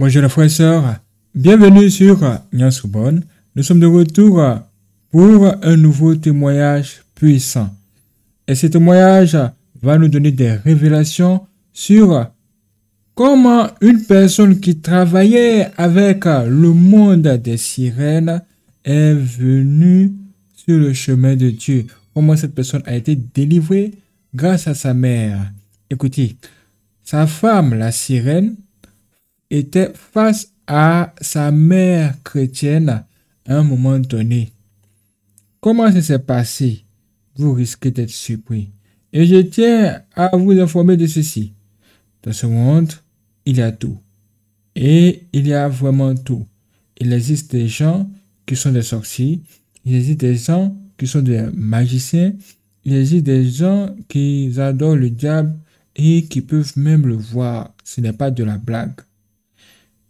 Bonjour les frères et sœurs, bienvenue sur Nyansubon. Nous sommes de retour pour un nouveau témoignage puissant. Et ce témoignage va nous donner des révélations sur comment une personne qui travaillait avec le monde des sirènes est venue sur le chemin de Dieu. Comment cette personne a été délivrée grâce à sa mère. Écoutez, sa femme, la sirène, était face à sa mère chrétienne à un moment donné. Comment ça s'est passé Vous risquez d'être surpris. Et je tiens à vous informer de ceci. Dans ce monde, il y a tout. Et il y a vraiment tout. Il existe des gens qui sont des sorciers, il existe des gens qui sont des magiciens, il existe des gens qui adorent le diable et qui peuvent même le voir. Ce n'est pas de la blague.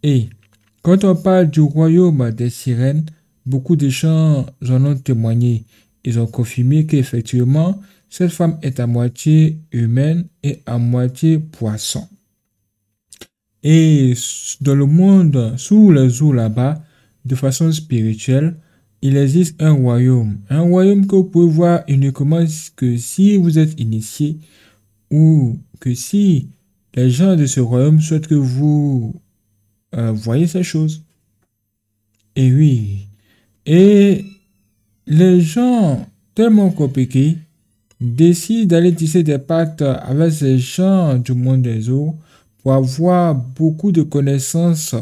Et quand on parle du royaume des sirènes, beaucoup de gens en ont témoigné. Ils ont confirmé qu'effectivement, cette femme est à moitié humaine et à moitié poisson. Et dans le monde, sous les eaux là-bas, de façon spirituelle, il existe un royaume. Un royaume que vous pouvez voir uniquement que si vous êtes initié ou que si les gens de ce royaume souhaitent que vous euh, voyez ces choses. Et oui. Et les gens tellement compliqués décident d'aller tisser des pactes avec ces gens du monde des eaux pour avoir beaucoup de connaissances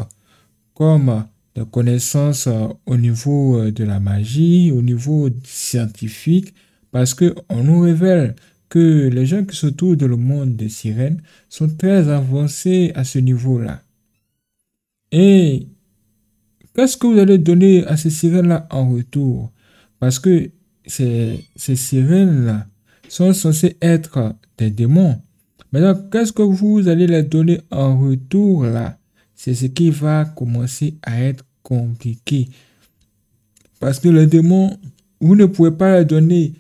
comme des connaissances au niveau euh, de la magie, au niveau scientifique, parce qu'on nous révèle que les gens qui se trouvent dans le monde des sirènes sont très avancés à ce niveau-là. Et qu'est-ce que vous allez donner à ces sirènes-là en retour Parce que ces, ces sirènes-là sont censées être des démons. Maintenant, qu'est-ce que vous allez leur donner en retour là C'est ce qui va commencer à être compliqué. Parce que les démons, vous ne pouvez pas leur donner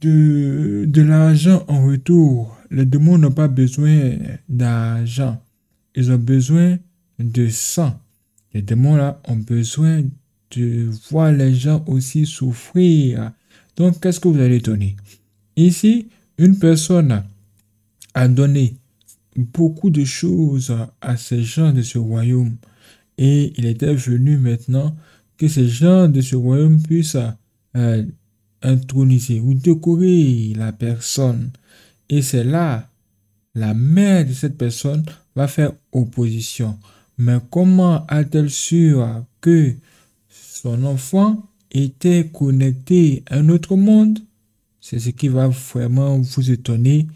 de, de l'argent en retour. Les démons n'ont pas besoin d'argent. Ils ont besoin de sang. Les démons là ont besoin de voir les gens aussi souffrir. Donc, qu'est-ce que vous allez donner Ici, une personne a donné beaucoup de choses à ces gens de ce royaume. Et il était venu maintenant que ces gens de ce royaume puissent euh, introniser ou décorer la personne. Et c'est là, la mère de cette personne va faire opposition. Mais comment a-t-elle su ah, que son enfant était connecté à un autre monde C'est ce qui va vraiment vous étonner.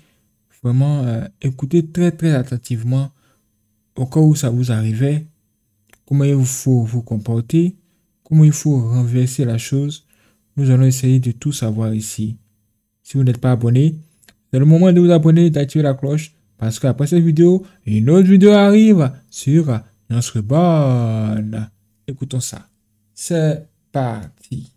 Vraiment, euh, écoutez très très attentivement au cas où ça vous arrivait, comment il faut vous comporter, comment il faut renverser la chose. Nous allons essayer de tout savoir ici. Si vous n'êtes pas abonné, c'est le moment de vous abonner, d'activer la cloche, parce qu'après cette vidéo, une autre vidéo arrive sur bonne. Écoutons ça. C'est parti.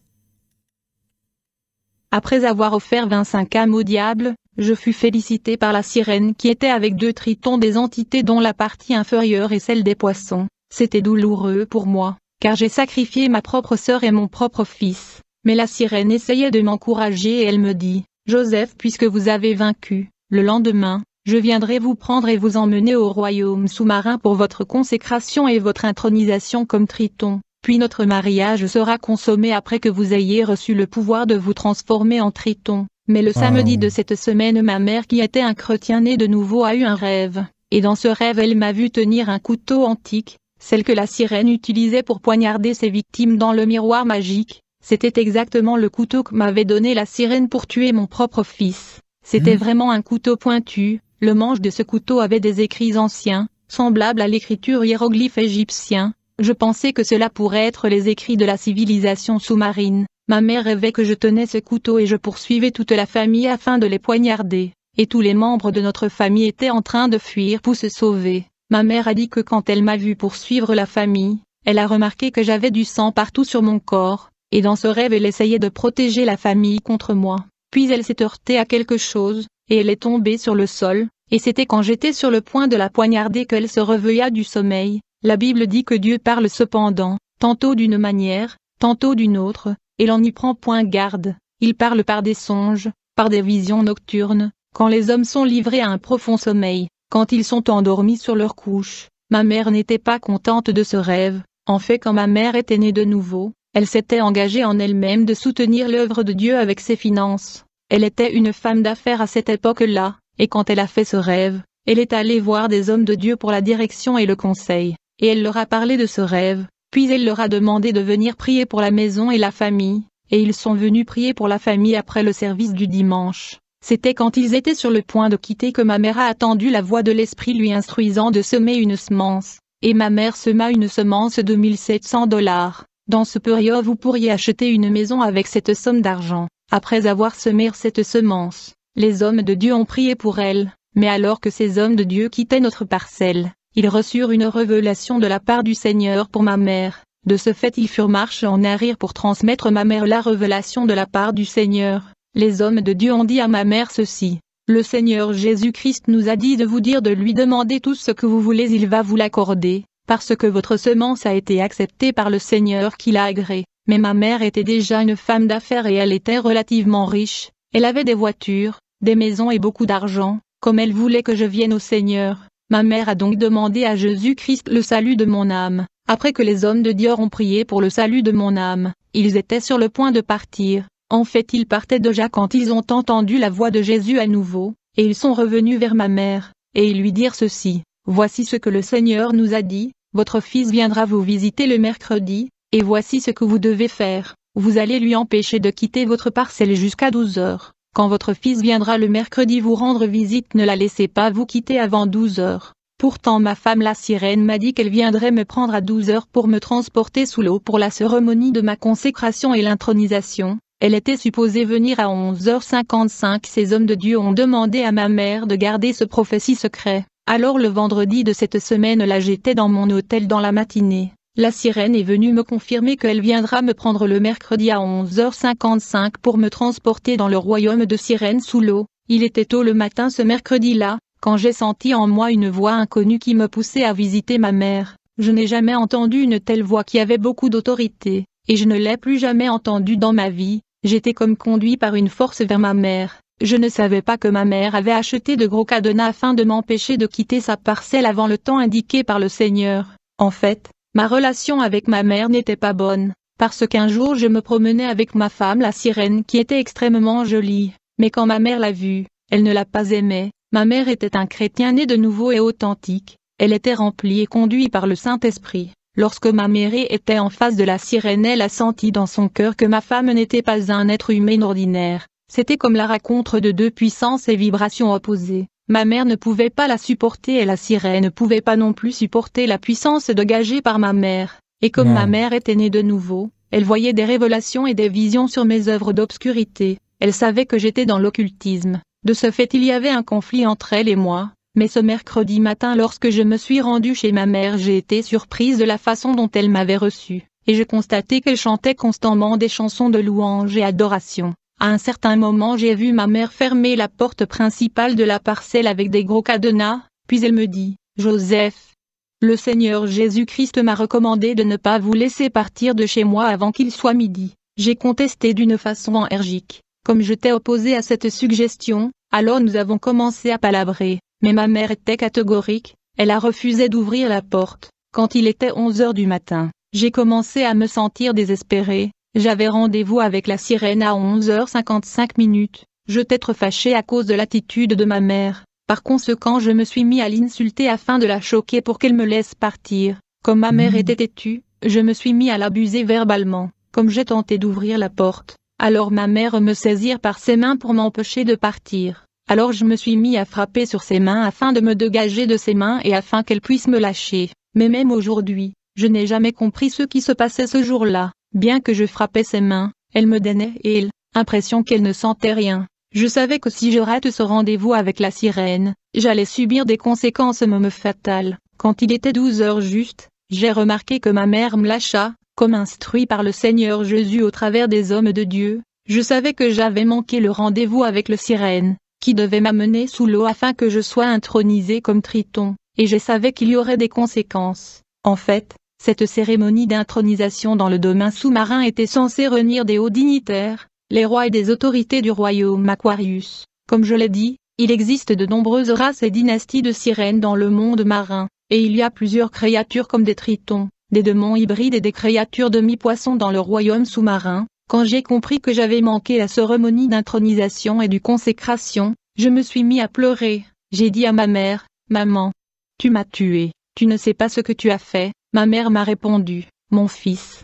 Après avoir offert 25 âmes au diable, je fus félicité par la sirène qui était avec deux tritons des entités dont la partie inférieure est celle des poissons. C'était douloureux pour moi, car j'ai sacrifié ma propre sœur et mon propre fils. Mais la sirène essayait de m'encourager et elle me dit, Joseph puisque vous avez vaincu, le lendemain, je viendrai vous prendre et vous emmener au royaume sous-marin pour votre consécration et votre intronisation comme triton, puis notre mariage sera consommé après que vous ayez reçu le pouvoir de vous transformer en triton. Mais le samedi de cette semaine ma mère qui était un chrétien né de nouveau a eu un rêve, et dans ce rêve elle m'a vu tenir un couteau antique, celle que la sirène utilisait pour poignarder ses victimes dans le miroir magique, c'était exactement le couteau que m'avait donné la sirène pour tuer mon propre fils. C'était hein? vraiment un couteau pointu, le manche de ce couteau avait des écrits anciens, semblables à l'écriture hiéroglyphe égyptien. Je pensais que cela pourrait être les écrits de la civilisation sous-marine. Ma mère rêvait que je tenais ce couteau et je poursuivais toute la famille afin de les poignarder. Et tous les membres de notre famille étaient en train de fuir pour se sauver. Ma mère a dit que quand elle m'a vu poursuivre la famille, elle a remarqué que j'avais du sang partout sur mon corps, et dans ce rêve elle essayait de protéger la famille contre moi. Puis elle s'est heurtée à quelque chose, et elle est tombée sur le sol, et c'était quand j'étais sur le point de la poignarder qu'elle se reveilla du sommeil. La Bible dit que Dieu parle cependant, tantôt d'une manière, tantôt d'une autre, et l'on n'y prend point garde. Il parle par des songes, par des visions nocturnes, quand les hommes sont livrés à un profond sommeil, quand ils sont endormis sur leur couche. Ma mère n'était pas contente de ce rêve. En fait, quand ma mère était née de nouveau, elle s'était engagée en elle-même de soutenir l'œuvre de Dieu avec ses finances. Elle était une femme d'affaires à cette époque-là, et quand elle a fait ce rêve, elle est allée voir des hommes de Dieu pour la direction et le conseil, et elle leur a parlé de ce rêve, puis elle leur a demandé de venir prier pour la maison et la famille, et ils sont venus prier pour la famille après le service du dimanche. C'était quand ils étaient sur le point de quitter que ma mère a attendu la voix de l'esprit lui instruisant de semer une semence, et ma mère sema une semence de 1700 dollars. Dans ce période vous pourriez acheter une maison avec cette somme d'argent. Après avoir semé cette semence, les hommes de Dieu ont prié pour elle, mais alors que ces hommes de Dieu quittaient notre parcelle, ils reçurent une révélation de la part du Seigneur pour ma mère. De ce fait ils furent marchés en arrière pour transmettre ma mère la révélation de la part du Seigneur. Les hommes de Dieu ont dit à ma mère ceci. Le Seigneur Jésus-Christ nous a dit de vous dire de lui demander tout ce que vous voulez il va vous l'accorder, parce que votre semence a été acceptée par le Seigneur qui l'a agréé. Mais ma mère était déjà une femme d'affaires et elle était relativement riche, elle avait des voitures, des maisons et beaucoup d'argent, comme elle voulait que je vienne au Seigneur. Ma mère a donc demandé à Jésus-Christ le salut de mon âme. Après que les hommes de Dior ont prié pour le salut de mon âme, ils étaient sur le point de partir. En fait ils partaient déjà quand ils ont entendu la voix de Jésus à nouveau, et ils sont revenus vers ma mère, et ils lui dirent ceci, Voici ce que le Seigneur nous a dit, votre fils viendra vous visiter le mercredi, et voici ce que vous devez faire, vous allez lui empêcher de quitter votre parcelle jusqu'à 12 heures. Quand votre fils viendra le mercredi vous rendre visite ne la laissez pas vous quitter avant 12 heures. Pourtant ma femme la sirène m'a dit qu'elle viendrait me prendre à 12 heures pour me transporter sous l'eau pour la cérémonie de ma consécration et l'intronisation. Elle était supposée venir à 11h55. Ces hommes de Dieu ont demandé à ma mère de garder ce prophétie secret. Alors le vendredi de cette semaine là j'étais dans mon hôtel dans la matinée. La sirène est venue me confirmer qu'elle viendra me prendre le mercredi à 11h55 pour me transporter dans le royaume de sirène sous l'eau. Il était tôt le matin ce mercredi-là, quand j'ai senti en moi une voix inconnue qui me poussait à visiter ma mère. Je n'ai jamais entendu une telle voix qui avait beaucoup d'autorité, et je ne l'ai plus jamais entendue dans ma vie. J'étais comme conduit par une force vers ma mère. Je ne savais pas que ma mère avait acheté de gros cadenas afin de m'empêcher de quitter sa parcelle avant le temps indiqué par le Seigneur. En fait, Ma relation avec ma mère n'était pas bonne, parce qu'un jour je me promenais avec ma femme la sirène qui était extrêmement jolie, mais quand ma mère l'a vue, elle ne l'a pas aimée, ma mère était un chrétien né de nouveau et authentique, elle était remplie et conduite par le Saint-Esprit. Lorsque ma mère était en face de la sirène elle a senti dans son cœur que ma femme n'était pas un être humain ordinaire, c'était comme la rencontre de deux puissances et vibrations opposées. Ma mère ne pouvait pas la supporter et la sirène ne pouvait pas non plus supporter la puissance dégagée par ma mère. Et comme ma mère était née de nouveau, elle voyait des révélations et des visions sur mes œuvres d'obscurité. Elle savait que j'étais dans l'occultisme. De ce fait il y avait un conflit entre elle et moi. Mais ce mercredi matin lorsque je me suis rendue chez ma mère j'ai été surprise de la façon dont elle m'avait reçue, et je constatais qu'elle chantait constamment des chansons de louange et adoration. À un certain moment j'ai vu ma mère fermer la porte principale de la parcelle avec des gros cadenas, puis elle me dit, Joseph, le Seigneur Jésus-Christ m'a recommandé de ne pas vous laisser partir de chez moi avant qu'il soit midi. J'ai contesté d'une façon énergique, Comme je t'ai opposé à cette suggestion, alors nous avons commencé à palabrer, mais ma mère était catégorique, elle a refusé d'ouvrir la porte. Quand il était 11 heures du matin, j'ai commencé à me sentir désespéré, j'avais rendez-vous avec la sirène à 11h55 minutes. Je t'être fâché à cause de l'attitude de ma mère. Par conséquent, je me suis mis à l'insulter afin de la choquer pour qu'elle me laisse partir. Comme ma mère mhm. était têtue, je me suis mis à l'abuser verbalement. Comme j'ai tenté d'ouvrir la porte, alors ma mère me saisir par ses mains pour m'empêcher de partir. Alors je me suis mis à frapper sur ses mains afin de me dégager de ses mains et afin qu'elle puisse me lâcher. Mais même aujourd'hui, je n'ai jamais compris ce qui se passait ce jour-là. Bien que je frappais ses mains, elle me donnait et il, impression qu'elle ne sentait rien. Je savais que si je rate ce rendez-vous avec la sirène, j'allais subir des conséquences même fatales. Quand il était 12 heures juste, j'ai remarqué que ma mère me lâcha, comme instruit par le Seigneur Jésus au travers des hommes de Dieu. Je savais que j'avais manqué le rendez-vous avec le sirène, qui devait m'amener sous l'eau afin que je sois intronisé comme triton, et je savais qu'il y aurait des conséquences. En fait, cette cérémonie d'intronisation dans le domaine sous-marin était censée réunir des hauts dignitaires, les rois et des autorités du royaume Aquarius. Comme je l'ai dit, il existe de nombreuses races et dynasties de sirènes dans le monde marin, et il y a plusieurs créatures comme des tritons, des démons hybrides et des créatures demi-poissons dans le royaume sous-marin. Quand j'ai compris que j'avais manqué la cérémonie d'intronisation et du consécration, je me suis mis à pleurer. J'ai dit à ma mère, Maman, tu m'as tué, tu ne sais pas ce que tu as fait, Ma mère m'a répondu, Mon fils,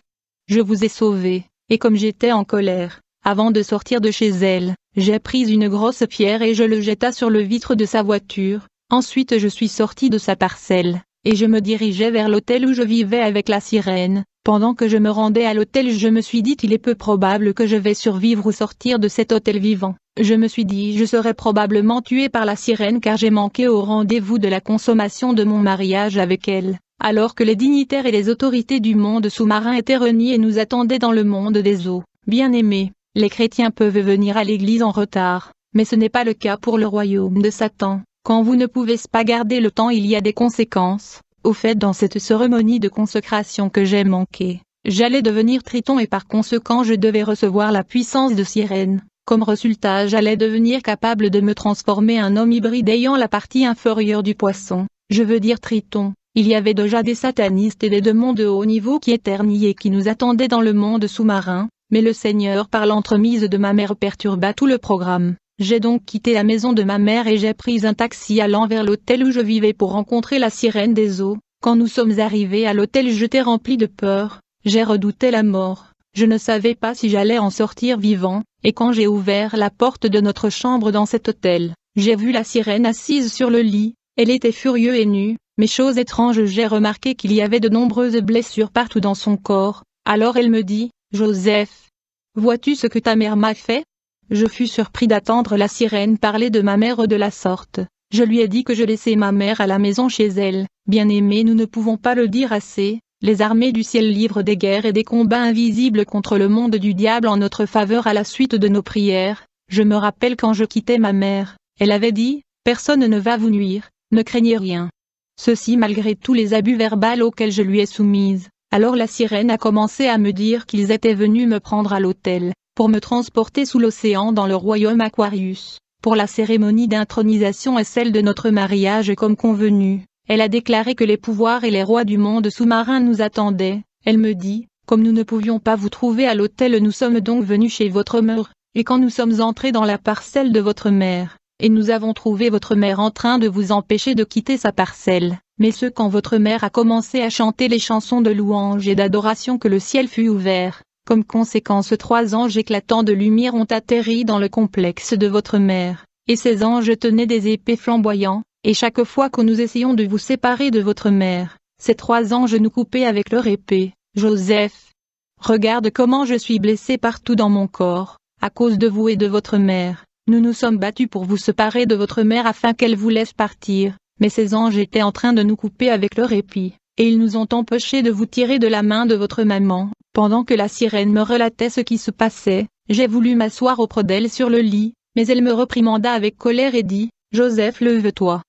je vous ai sauvé, et comme j'étais en colère, avant de sortir de chez elle, j'ai pris une grosse pierre et je le jeta sur le vitre de sa voiture, ensuite je suis sorti de sa parcelle, et je me dirigeais vers l'hôtel où je vivais avec la sirène, pendant que je me rendais à l'hôtel je me suis dit il est peu probable que je vais survivre ou sortir de cet hôtel vivant, je me suis dit je serai probablement tué par la sirène car j'ai manqué au rendez-vous de la consommation de mon mariage avec elle, alors que les dignitaires et les autorités du monde sous-marin étaient reniés et nous attendaient dans le monde des eaux. Bien aimés, les chrétiens peuvent venir à l'église en retard, mais ce n'est pas le cas pour le royaume de Satan. Quand vous ne pouvez pas garder le temps il y a des conséquences. Au fait dans cette cérémonie de consécration que j'ai manqué, j'allais devenir triton et par conséquent je devais recevoir la puissance de sirène. Comme résultat j'allais devenir capable de me transformer en homme hybride ayant la partie inférieure du poisson, je veux dire triton. Il y avait déjà des satanistes et des démons de haut niveau qui et qui nous attendaient dans le monde sous-marin, mais le Seigneur par l'entremise de ma mère perturba tout le programme. J'ai donc quitté la maison de ma mère et j'ai pris un taxi allant vers l'hôtel où je vivais pour rencontrer la sirène des eaux. Quand nous sommes arrivés à l'hôtel j'étais rempli de peur, j'ai redouté la mort, je ne savais pas si j'allais en sortir vivant, et quand j'ai ouvert la porte de notre chambre dans cet hôtel, j'ai vu la sirène assise sur le lit, elle était furieuse et nue, mais chose étrange j'ai remarqué qu'il y avait de nombreuses blessures partout dans son corps, alors elle me dit, Joseph, vois-tu ce que ta mère m'a fait Je fus surpris d'attendre la sirène parler de ma mère de la sorte, je lui ai dit que je laissais ma mère à la maison chez elle, bien aimé nous ne pouvons pas le dire assez, les armées du ciel livrent des guerres et des combats invisibles contre le monde du diable en notre faveur à la suite de nos prières, je me rappelle quand je quittais ma mère, elle avait dit, personne ne va vous nuire, ne craignez rien. Ceci malgré tous les abus verbaux auxquels je lui ai soumise. Alors la sirène a commencé à me dire qu'ils étaient venus me prendre à l'hôtel, pour me transporter sous l'océan dans le royaume Aquarius, pour la cérémonie d'intronisation et celle de notre mariage comme convenu. Elle a déclaré que les pouvoirs et les rois du monde sous-marin nous attendaient. Elle me dit, comme nous ne pouvions pas vous trouver à l'hôtel nous sommes donc venus chez votre mère, et quand nous sommes entrés dans la parcelle de votre mère, et nous avons trouvé votre mère en train de vous empêcher de quitter sa parcelle. Mais ce quand votre mère a commencé à chanter les chansons de louange et d'adoration que le ciel fut ouvert, comme conséquence trois anges éclatants de lumière ont atterri dans le complexe de votre mère, et ces anges tenaient des épées flamboyants, et chaque fois que nous essayons de vous séparer de votre mère, ces trois anges nous coupaient avec leur épée. Joseph, regarde comment je suis blessé partout dans mon corps, à cause de vous et de votre mère. Nous nous sommes battus pour vous séparer de votre mère afin qu'elle vous laisse partir, mais ces anges étaient en train de nous couper avec leur épi, et ils nous ont empêchés de vous tirer de la main de votre maman. Pendant que la sirène me relatait ce qui se passait, j'ai voulu m'asseoir auprès d'elle sur le lit, mais elle me reprimanda avec colère et dit, Joseph leve-toi.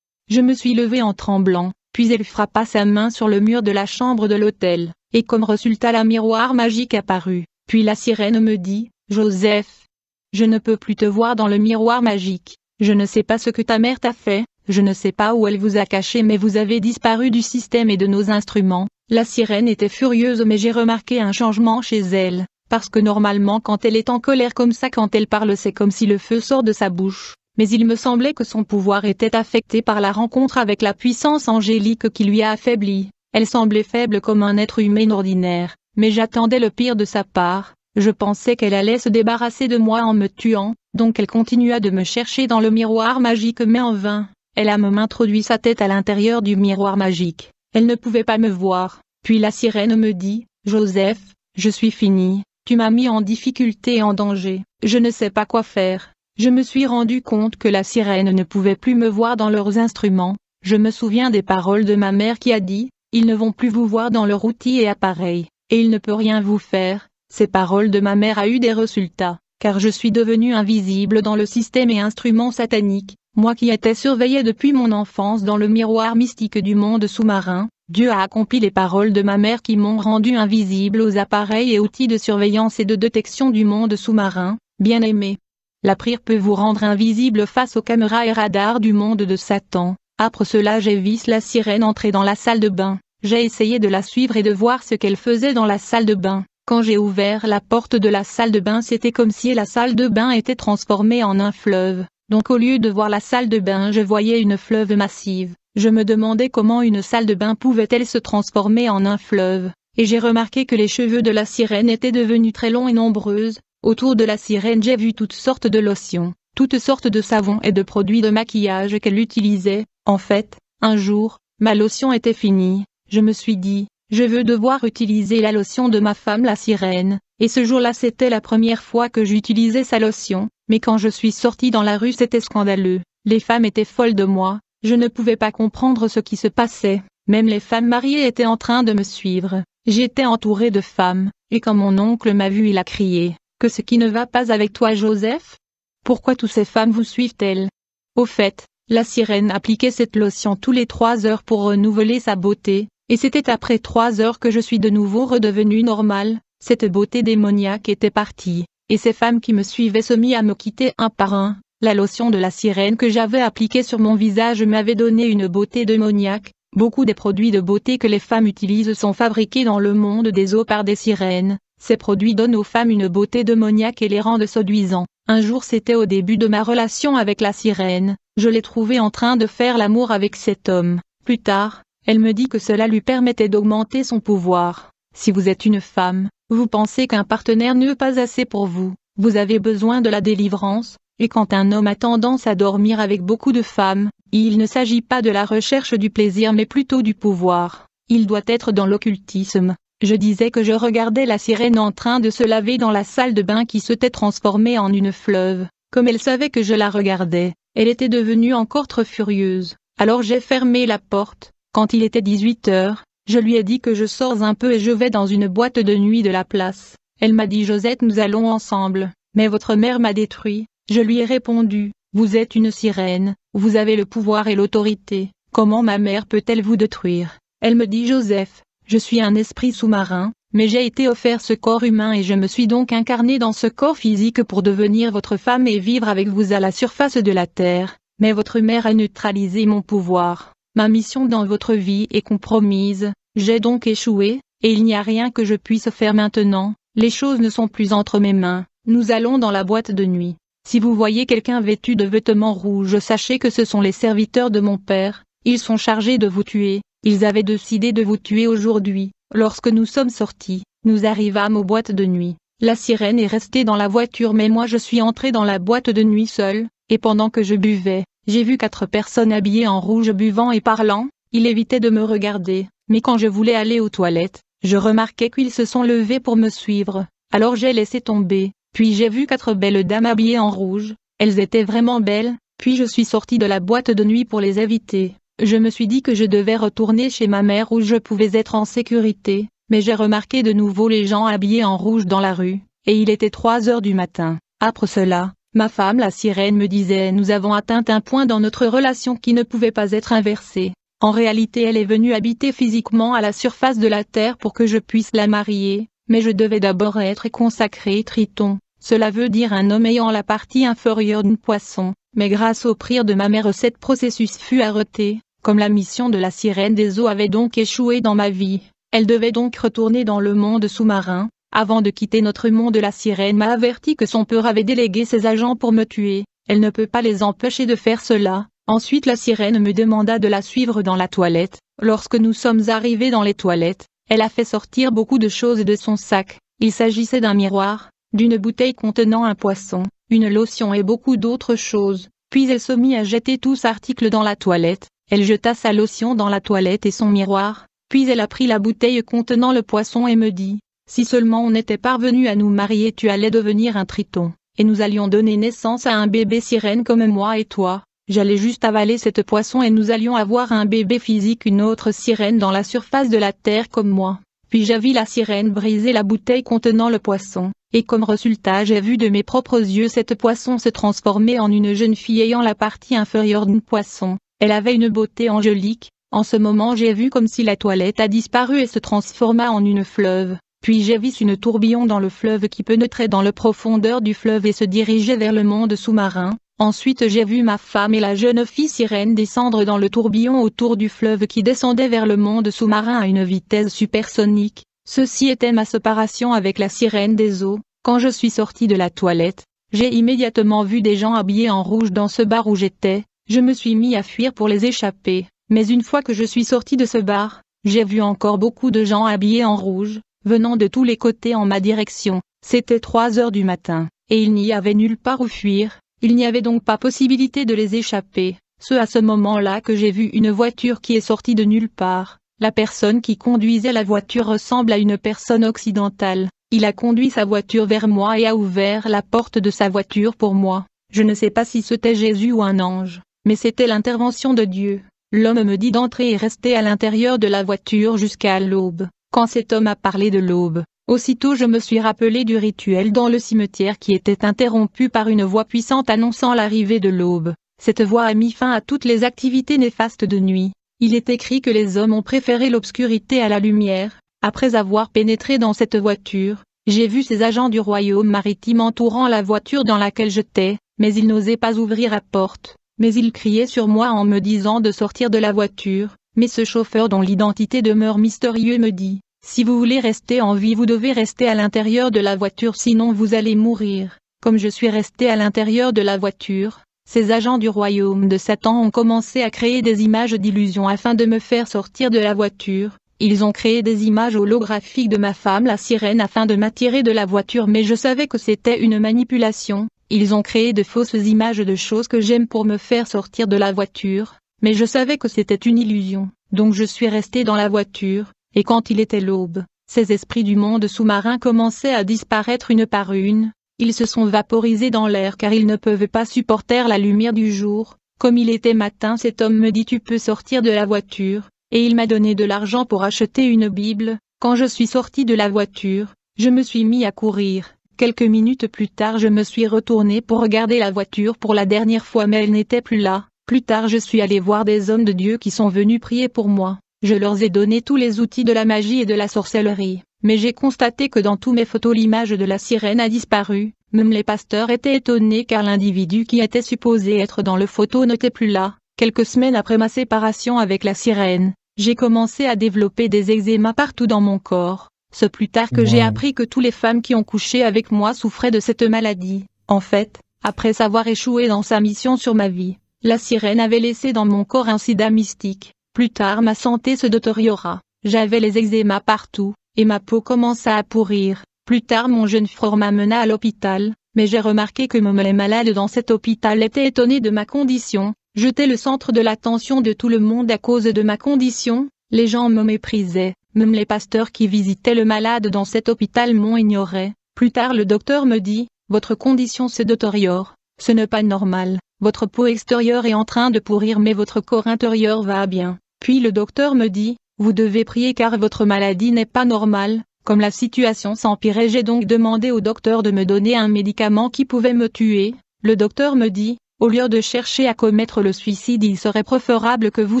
Je me suis levé en tremblant, puis elle frappa sa main sur le mur de la chambre de l'hôtel, et comme résultat la miroir magique apparut, puis la sirène me dit, Joseph, je ne peux plus te voir dans le miroir magique. Je ne sais pas ce que ta mère t'a fait, je ne sais pas où elle vous a caché mais vous avez disparu du système et de nos instruments. La sirène était furieuse mais j'ai remarqué un changement chez elle, parce que normalement quand elle est en colère comme ça quand elle parle c'est comme si le feu sort de sa bouche, mais il me semblait que son pouvoir était affecté par la rencontre avec la puissance angélique qui lui a affaibli. Elle semblait faible comme un être humain ordinaire, mais j'attendais le pire de sa part, je pensais qu'elle allait se débarrasser de moi en me tuant, donc elle continua de me chercher dans le miroir magique mais en vain. Elle a même introduit sa tête à l'intérieur du miroir magique. Elle ne pouvait pas me voir. Puis la sirène me dit, Joseph, je suis fini, tu m'as mis en difficulté et en danger, je ne sais pas quoi faire. Je me suis rendu compte que la sirène ne pouvait plus me voir dans leurs instruments, je me souviens des paroles de ma mère qui a dit, ils ne vont plus vous voir dans leur outil et appareil, et il ne peut rien vous faire, ces paroles de ma mère a eu des résultats, car je suis devenu invisible dans le système et instrument satanique, moi qui étais surveillé depuis mon enfance dans le miroir mystique du monde sous-marin, Dieu a accompli les paroles de ma mère qui m'ont rendu invisible aux appareils et outils de surveillance et de détection du monde sous-marin, bien-aimé. La prière peut vous rendre invisible face aux caméras et radars du monde de Satan. Après cela j'ai vu la sirène entrer dans la salle de bain. J'ai essayé de la suivre et de voir ce qu'elle faisait dans la salle de bain. Quand j'ai ouvert la porte de la salle de bain c'était comme si la salle de bain était transformée en un fleuve, donc au lieu de voir la salle de bain je voyais une fleuve massive. Je me demandais comment une salle de bain pouvait-elle se transformer en un fleuve, et j'ai remarqué que les cheveux de la sirène étaient devenus très longs et nombreuses. Autour de la sirène j'ai vu toutes sortes de lotions, toutes sortes de savons et de produits de maquillage qu'elle utilisait. En fait, un jour, ma lotion était finie, je me suis dit, je veux devoir utiliser la lotion de ma femme la sirène, et ce jour-là c'était la première fois que j'utilisais sa lotion, mais quand je suis sortie dans la rue c'était scandaleux, les femmes étaient folles de moi, je ne pouvais pas comprendre ce qui se passait, même les femmes mariées étaient en train de me suivre, j'étais entourée de femmes, et quand mon oncle m'a vu il a crié, que ce qui ne va pas avec toi Joseph Pourquoi toutes ces femmes vous suivent-elles Au fait, la sirène appliquait cette lotion tous les trois heures pour renouveler sa beauté, et c'était après trois heures que je suis de nouveau redevenu normale, cette beauté démoniaque était partie, et ces femmes qui me suivaient se mit à me quitter un par un, la lotion de la sirène que j'avais appliquée sur mon visage m'avait donné une beauté démoniaque, beaucoup des produits de beauté que les femmes utilisent sont fabriqués dans le monde des eaux par des sirènes, ces produits donnent aux femmes une beauté démoniaque et les rendent séduisants. Un jour c'était au début de ma relation avec la sirène, je l'ai trouvée en train de faire l'amour avec cet homme, plus tard, elle me dit que cela lui permettait d'augmenter son pouvoir. Si vous êtes une femme, vous pensez qu'un partenaire n'est pas assez pour vous, vous avez besoin de la délivrance, et quand un homme a tendance à dormir avec beaucoup de femmes, il ne s'agit pas de la recherche du plaisir mais plutôt du pouvoir. Il doit être dans l'occultisme. Je disais que je regardais la sirène en train de se laver dans la salle de bain qui s'était transformée en une fleuve. Comme elle savait que je la regardais, elle était devenue encore trop furieuse. Alors j'ai fermé la porte, quand il était 18 heures, je lui ai dit que je sors un peu et je vais dans une boîte de nuit de la place. Elle m'a dit Josette nous allons ensemble, mais votre mère m'a détruit. Je lui ai répondu, vous êtes une sirène, vous avez le pouvoir et l'autorité, comment ma mère peut-elle vous détruire Elle me dit Joseph, je suis un esprit sous-marin, mais j'ai été offert ce corps humain et je me suis donc incarné dans ce corps physique pour devenir votre femme et vivre avec vous à la surface de la terre, mais votre mère a neutralisé mon pouvoir. Ma mission dans votre vie est compromise, j'ai donc échoué, et il n'y a rien que je puisse faire maintenant, les choses ne sont plus entre mes mains, nous allons dans la boîte de nuit. Si vous voyez quelqu'un vêtu de vêtements rouges sachez que ce sont les serviteurs de mon père, ils sont chargés de vous tuer, ils avaient décidé de vous tuer aujourd'hui, lorsque nous sommes sortis, nous arrivâmes aux boîtes de nuit. La sirène est restée dans la voiture mais moi je suis entré dans la boîte de nuit seul, et pendant que je buvais, j'ai vu quatre personnes habillées en rouge buvant et parlant, ils évitaient de me regarder, mais quand je voulais aller aux toilettes, je remarquais qu'ils se sont levés pour me suivre, alors j'ai laissé tomber, puis j'ai vu quatre belles dames habillées en rouge, elles étaient vraiment belles, puis je suis sortie de la boîte de nuit pour les éviter. Je me suis dit que je devais retourner chez ma mère où je pouvais être en sécurité, mais j'ai remarqué de nouveau les gens habillés en rouge dans la rue, et il était 3 heures du matin. Après cela, Ma femme la sirène me disait nous avons atteint un point dans notre relation qui ne pouvait pas être inversé. En réalité elle est venue habiter physiquement à la surface de la Terre pour que je puisse la marier, mais je devais d'abord être consacré Triton. Cela veut dire un homme ayant la partie inférieure d'une poisson, mais grâce au prières de ma mère cet processus fut arrêté, comme la mission de la sirène des eaux avait donc échoué dans ma vie. Elle devait donc retourner dans le monde sous-marin, avant de quitter notre monde la sirène m'a averti que son peur avait délégué ses agents pour me tuer, elle ne peut pas les empêcher de faire cela. Ensuite la sirène me demanda de la suivre dans la toilette, lorsque nous sommes arrivés dans les toilettes, elle a fait sortir beaucoup de choses de son sac, il s'agissait d'un miroir, d'une bouteille contenant un poisson, une lotion et beaucoup d'autres choses, puis elle se mit à jeter tous articles dans la toilette, elle jeta sa lotion dans la toilette et son miroir, puis elle a pris la bouteille contenant le poisson et me dit, si seulement on était parvenu à nous marier tu allais devenir un triton, et nous allions donner naissance à un bébé sirène comme moi et toi, j'allais juste avaler cette poisson et nous allions avoir un bébé physique une autre sirène dans la surface de la terre comme moi. Puis j'avis la sirène briser la bouteille contenant le poisson, et comme résultat j'ai vu de mes propres yeux cette poisson se transformer en une jeune fille ayant la partie inférieure d'une poisson. Elle avait une beauté angélique, en ce moment j'ai vu comme si la toilette a disparu et se transforma en une fleuve. Puis vu une tourbillon dans le fleuve qui pénétrait dans le profondeur du fleuve et se dirigeait vers le monde sous-marin. Ensuite j'ai vu ma femme et la jeune fille sirène descendre dans le tourbillon autour du fleuve qui descendait vers le monde sous-marin à une vitesse supersonique. Ceci était ma séparation avec la sirène des eaux. Quand je suis sorti de la toilette, j'ai immédiatement vu des gens habillés en rouge dans ce bar où j'étais. Je me suis mis à fuir pour les échapper. Mais une fois que je suis sorti de ce bar, j'ai vu encore beaucoup de gens habillés en rouge venant de tous les côtés en ma direction, c'était trois heures du matin, et il n'y avait nulle part où fuir, il n'y avait donc pas possibilité de les échapper. ce à ce moment-là que j'ai vu une voiture qui est sortie de nulle part. La personne qui conduisait la voiture ressemble à une personne occidentale. Il a conduit sa voiture vers moi et a ouvert la porte de sa voiture pour moi. Je ne sais pas si c'était Jésus ou un ange, mais c'était l'intervention de Dieu. L'homme me dit d'entrer et rester à l'intérieur de la voiture jusqu'à l'aube. Quand cet homme a parlé de l'aube, aussitôt je me suis rappelé du rituel dans le cimetière qui était interrompu par une voix puissante annonçant l'arrivée de l'aube. Cette voix a mis fin à toutes les activités néfastes de nuit. Il est écrit que les hommes ont préféré l'obscurité à la lumière. Après avoir pénétré dans cette voiture, j'ai vu ces agents du royaume maritime entourant la voiture dans laquelle j'étais, mais ils n'osaient pas ouvrir la porte, mais ils criaient sur moi en me disant de sortir de la voiture, mais ce chauffeur dont l'identité demeure mystérieuse me dit, si vous voulez rester en vie vous devez rester à l'intérieur de la voiture sinon vous allez mourir. Comme je suis resté à l'intérieur de la voiture, ces agents du royaume de Satan ont commencé à créer des images d'illusion afin de me faire sortir de la voiture. Ils ont créé des images holographiques de ma femme la sirène afin de m'attirer de la voiture mais je savais que c'était une manipulation. Ils ont créé de fausses images de choses que j'aime pour me faire sortir de la voiture mais je savais que c'était une illusion, donc je suis resté dans la voiture, et quand il était l'aube, ces esprits du monde sous-marin commençaient à disparaître une par une, ils se sont vaporisés dans l'air car ils ne peuvent pas supporter la lumière du jour, comme il était matin cet homme me dit tu peux sortir de la voiture, et il m'a donné de l'argent pour acheter une Bible, quand je suis sorti de la voiture, je me suis mis à courir, quelques minutes plus tard je me suis retourné pour regarder la voiture pour la dernière fois mais elle n'était plus là, plus tard je suis allé voir des hommes de Dieu qui sont venus prier pour moi. Je leur ai donné tous les outils de la magie et de la sorcellerie. Mais j'ai constaté que dans tous mes photos l'image de la sirène a disparu. Même les pasteurs étaient étonnés car l'individu qui était supposé être dans le photo n'était plus là. Quelques semaines après ma séparation avec la sirène, j'ai commencé à développer des eczémas partout dans mon corps. Ce plus tard que j'ai appris que toutes les femmes qui ont couché avec moi souffraient de cette maladie. En fait, après avoir échoué dans sa mission sur ma vie, la sirène avait laissé dans mon corps un sida mystique. Plus tard ma santé se détériora, j'avais les eczémas partout, et ma peau commença à pourrir. Plus tard mon jeune frère m'amena à l'hôpital, mais j'ai remarqué que même les malades dans cet hôpital étaient étonnés de ma condition. J'étais le centre de l'attention de tout le monde à cause de ma condition, les gens me méprisaient, même les pasteurs qui visitaient le malade dans cet hôpital m'ont ignoré. Plus tard le docteur me dit, votre condition se détériore, ce n'est pas normal, votre peau extérieure est en train de pourrir mais votre corps intérieur va bien. Puis le docteur me dit, vous devez prier car votre maladie n'est pas normale, comme la situation s'empirait j'ai donc demandé au docteur de me donner un médicament qui pouvait me tuer, le docteur me dit, au lieu de chercher à commettre le suicide il serait préférable que vous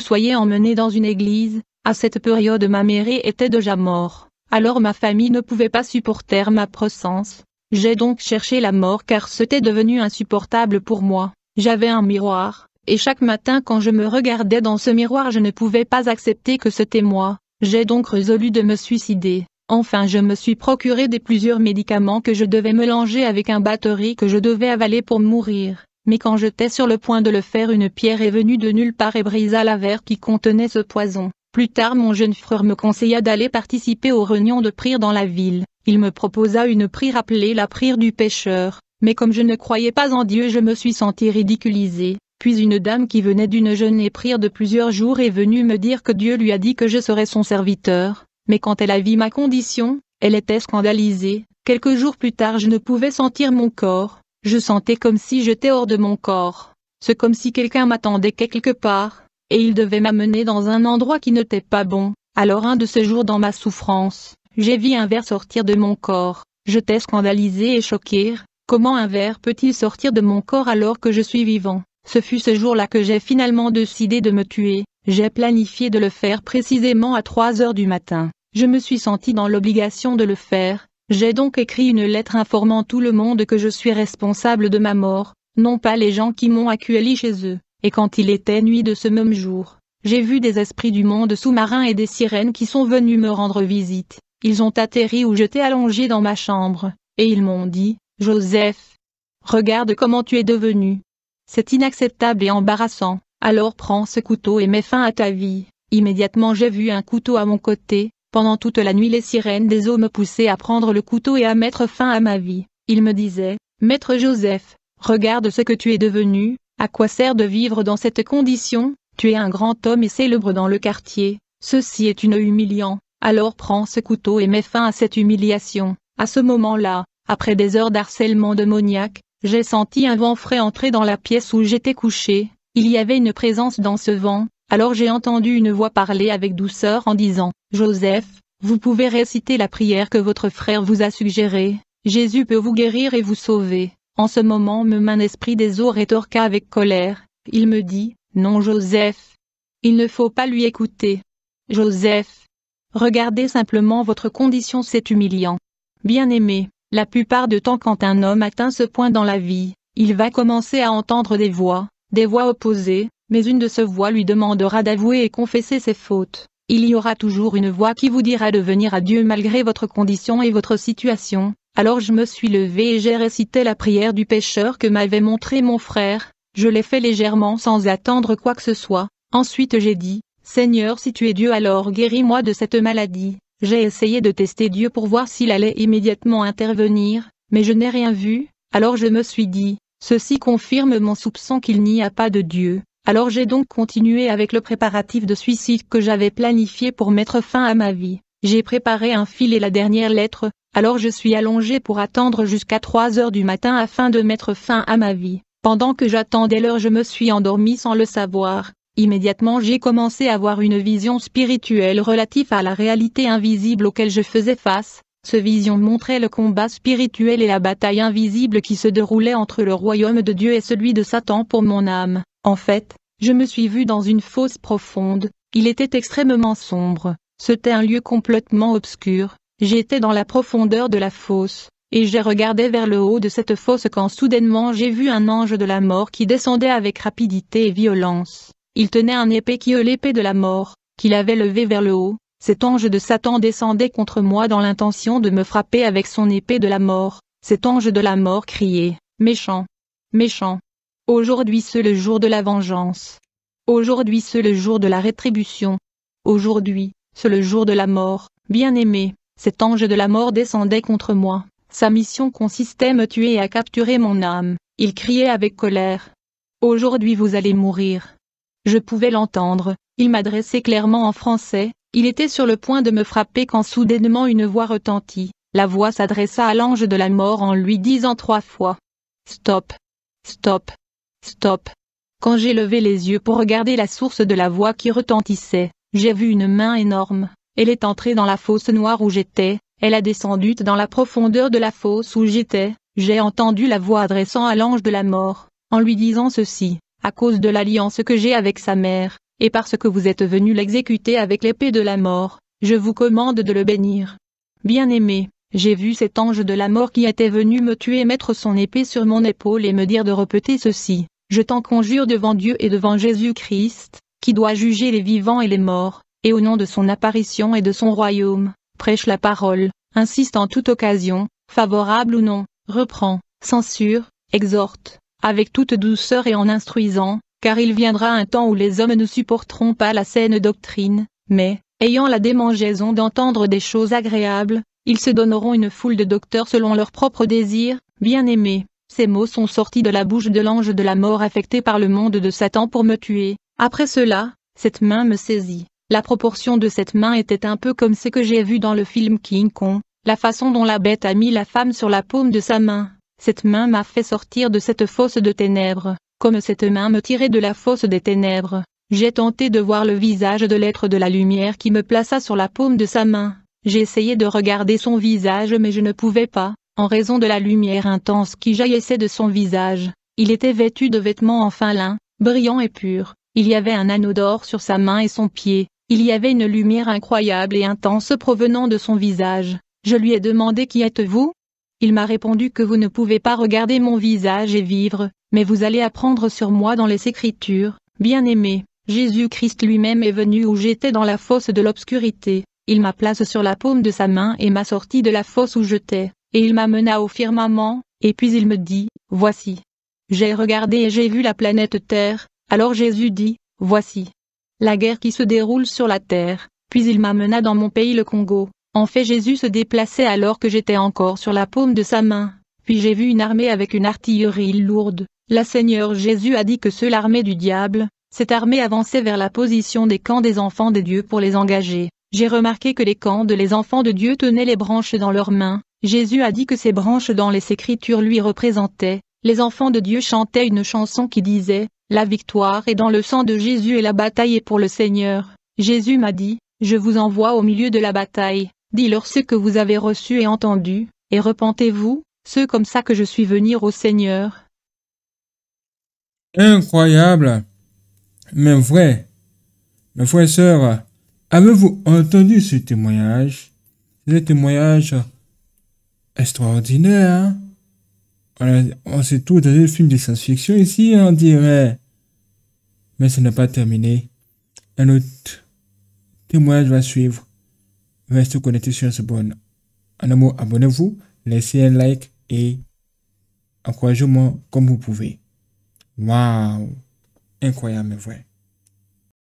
soyez emmené dans une église, à cette période ma mère était déjà morte, alors ma famille ne pouvait pas supporter ma présence, j'ai donc cherché la mort car c'était devenu insupportable pour moi. J'avais un miroir, et chaque matin quand je me regardais dans ce miroir je ne pouvais pas accepter que c'était moi. J'ai donc résolu de me suicider. Enfin je me suis procuré des plusieurs médicaments que je devais mélanger avec un batterie que je devais avaler pour mourir. Mais quand j'étais sur le point de le faire une pierre est venue de nulle part et brisa la verre qui contenait ce poison. Plus tard mon jeune frère me conseilla d'aller participer aux réunions de prière dans la ville. Il me proposa une prière appelée la prière du pêcheur, mais comme je ne croyais pas en Dieu je me suis senti ridiculisé. Puis une dame qui venait d'une jeune et prière de plusieurs jours est venue me dire que Dieu lui a dit que je serais son serviteur, mais quand elle a vu ma condition, elle était scandalisée. Quelques jours plus tard je ne pouvais sentir mon corps, je sentais comme si j'étais hors de mon corps. C'est comme si quelqu'un m'attendait quelque part et il devait m'amener dans un endroit qui n'était pas bon. Alors un de ces jours dans ma souffrance, j'ai vu un verre sortir de mon corps. je t'ai scandalisé et choqué. Comment un verre peut-il sortir de mon corps alors que je suis vivant Ce fut ce jour-là que j'ai finalement décidé de me tuer. J'ai planifié de le faire précisément à 3 heures du matin. Je me suis senti dans l'obligation de le faire. J'ai donc écrit une lettre informant tout le monde que je suis responsable de ma mort, non pas les gens qui m'ont accueilli chez eux. Et quand il était nuit de ce même jour, j'ai vu des esprits du monde sous-marin et des sirènes qui sont venus me rendre visite. Ils ont atterri où t'ai allongé dans ma chambre, et ils m'ont dit, Joseph, regarde comment tu es devenu. C'est inacceptable et embarrassant, alors prends ce couteau et mets fin à ta vie. Immédiatement j'ai vu un couteau à mon côté, pendant toute la nuit les sirènes des eaux me poussaient à prendre le couteau et à mettre fin à ma vie. Ils me disaient, Maître Joseph, regarde ce que tu es devenu, à quoi sert de vivre dans cette condition Tu es un grand homme et célèbre dans le quartier, ceci est une humiliant, alors prends ce couteau et mets fin à cette humiliation. À ce moment-là, après des heures d'harcèlement démoniaque, j'ai senti un vent frais entrer dans la pièce où j'étais couché, il y avait une présence dans ce vent, alors j'ai entendu une voix parler avec douceur en disant, Joseph, vous pouvez réciter la prière que votre frère vous a suggérée, Jésus peut vous guérir et vous sauver. En ce moment me main esprit des eaux rétorqua avec colère, il me dit, non Joseph. Il ne faut pas lui écouter. Joseph. Regardez simplement votre condition, c'est humiliant. Bien-aimé, la plupart de temps quand un homme atteint ce point dans la vie, il va commencer à entendre des voix, des voix opposées, mais une de ces voix lui demandera d'avouer et confesser ses fautes. Il y aura toujours une voix qui vous dira de venir à Dieu malgré votre condition et votre situation, alors je me suis levé et j'ai récité la prière du pécheur que m'avait montré mon frère, je l'ai fait légèrement sans attendre quoi que ce soit, ensuite j'ai dit, Seigneur si tu es Dieu alors guéris-moi de cette maladie, j'ai essayé de tester Dieu pour voir s'il allait immédiatement intervenir, mais je n'ai rien vu, alors je me suis dit, ceci confirme mon soupçon qu'il n'y a pas de Dieu, alors j'ai donc continué avec le préparatif de suicide que j'avais planifié pour mettre fin à ma vie. J'ai préparé un fil et la dernière lettre, alors je suis allongé pour attendre jusqu'à 3 heures du matin afin de mettre fin à ma vie. Pendant que j'attendais l'heure je me suis endormi sans le savoir. Immédiatement j'ai commencé à avoir une vision spirituelle relative à la réalité invisible auquel je faisais face. Ce vision montrait le combat spirituel et la bataille invisible qui se déroulait entre le royaume de Dieu et celui de Satan pour mon âme. En fait, je me suis vu dans une fosse profonde, il était extrêmement sombre, c'était un lieu complètement obscur, J'étais dans la profondeur de la fosse, et j'ai regardé vers le haut de cette fosse quand soudainement j'ai vu un ange de la mort qui descendait avec rapidité et violence. Il tenait un épée qui est l'épée de la mort, qu'il avait levée vers le haut. Cet ange de Satan descendait contre moi dans l'intention de me frapper avec son épée de la mort. Cet ange de la mort criait, Méchant Méchant Aujourd'hui c'est le jour de la vengeance. Aujourd'hui c'est le jour de la rétribution. Aujourd'hui, c'est le jour de la mort, bien-aimé. Cet ange de la mort descendait contre moi. Sa mission consistait à me tuer et à capturer mon âme. Il criait avec colère. Aujourd'hui vous allez mourir. Je pouvais l'entendre, il m'adressait clairement en français, il était sur le point de me frapper quand soudainement une voix retentit. La voix s'adressa à l'ange de la mort en lui disant trois fois ⁇ Stop Stop Stop !⁇ Quand j'ai levé les yeux pour regarder la source de la voix qui retentissait, j'ai vu une main énorme, elle est entrée dans la fosse noire où j'étais, elle a descendu dans la profondeur de la fosse où j'étais, j'ai entendu la voix adressant à l'ange de la mort, en lui disant ceci, à cause de l'alliance que j'ai avec sa mère, et parce que vous êtes venu l'exécuter avec l'épée de la mort, je vous commande de le bénir. Bien-aimé, j'ai vu cet ange de la mort qui était venu me tuer mettre son épée sur mon épaule et me dire de repeter ceci, je t'en conjure devant Dieu et devant Jésus-Christ, qui doit juger les vivants et les morts, et au nom de son apparition et de son royaume, prêche la parole, insiste en toute occasion, favorable ou non, reprend, censure, exhorte, avec toute douceur et en instruisant, car il viendra un temps où les hommes ne supporteront pas la saine doctrine, mais, ayant la démangeaison d'entendre des choses agréables, ils se donneront une foule de docteurs selon leur propre désirs, bien-aimés. Ces mots sont sortis de la bouche de l'ange de la mort affecté par le monde de Satan pour me tuer. Après cela, cette main me saisit. La proportion de cette main était un peu comme ce que j'ai vu dans le film King Kong, la façon dont la bête a mis la femme sur la paume de sa main. Cette main m'a fait sortir de cette fosse de ténèbres, comme cette main me tirait de la fosse des ténèbres. J'ai tenté de voir le visage de l'être de la lumière qui me plaça sur la paume de sa main. J'ai essayé de regarder son visage mais je ne pouvais pas, en raison de la lumière intense qui jaillissait de son visage. Il était vêtu de vêtements en fin lin, brillants et purs. Il y avait un anneau d'or sur sa main et son pied. Il y avait une lumière incroyable et intense provenant de son visage. Je lui ai demandé qui êtes-vous Il m'a répondu que vous ne pouvez pas regarder mon visage et vivre, mais vous allez apprendre sur moi dans les Écritures. Bien-aimé, Jésus-Christ lui-même est venu où j'étais dans la fosse de l'obscurité. Il m'a place sur la paume de sa main et m'a sorti de la fosse où j'étais, et il m'amena au firmament, et puis il me dit, Voici. J'ai regardé et j'ai vu la planète Terre, alors Jésus dit, Voici la guerre qui se déroule sur la terre, puis il m'amena dans mon pays le Congo. En fait Jésus se déplaçait alors que j'étais encore sur la paume de sa main, puis j'ai vu une armée avec une artillerie lourde. La Seigneur Jésus a dit que c'est l'armée du diable, cette armée avançait vers la position des camps des enfants de Dieu pour les engager. J'ai remarqué que les camps de les enfants de Dieu tenaient les branches dans leurs mains. Jésus a dit que ces branches dans les Écritures lui représentaient. Les enfants de Dieu chantaient une chanson qui disait la victoire est dans le sang de Jésus et la bataille est pour le Seigneur. Jésus m'a dit, je vous envoie au milieu de la bataille, dis-leur ce que vous avez reçu et entendu, et repentez-vous, ceux comme ça que je suis venir au Seigneur. Incroyable, mais vrai. Mes frères et sœurs, avez-vous entendu ce témoignage? Le témoignage extraordinaire. Hein? on oh, se tout dans un film de science-fiction ici, hein, on dirait. Mais ce n'est pas terminé. Un autre témoignage va suivre. Restez connectés sur ce bon. En un mot, abonnez-vous, laissez un like et encouragez-moi comme vous pouvez. Waouh! Incroyable, mais vrai.